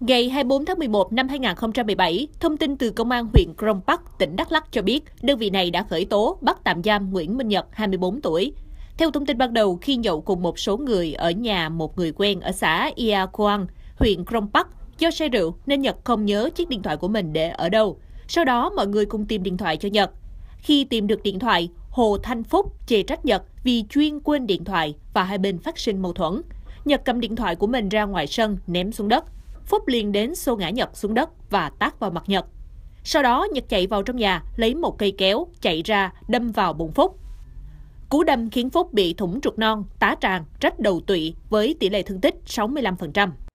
Ngày 24 tháng 11 năm 2017, thông tin từ Công an huyện Krông Bắc, tỉnh Đắk Lắk cho biết đơn vị này đã khởi tố bắt tạm giam Nguyễn Minh Nhật, 24 tuổi. Theo thông tin ban đầu, khi nhậu cùng một số người ở nhà một người quen ở xã Ia Quang, huyện Krông Bắc, do say rượu nên Nhật không nhớ chiếc điện thoại của mình để ở đâu. Sau đó, mọi người cùng tìm điện thoại cho Nhật. Khi tìm được điện thoại, Hồ Thanh Phúc chê trách Nhật vì chuyên quên điện thoại và hai bên phát sinh mâu thuẫn. Nhật cầm điện thoại của mình ra ngoài sân, ném xuống đất. Phúc liền đến xô ngã Nhật xuống đất và tát vào mặt Nhật. Sau đó Nhật chạy vào trong nhà, lấy một cây kéo, chạy ra, đâm vào bụng Phúc. Cú đâm khiến Phúc bị thủng trục non, tá tràng, rách đầu tụy với tỷ lệ thương tích 65%.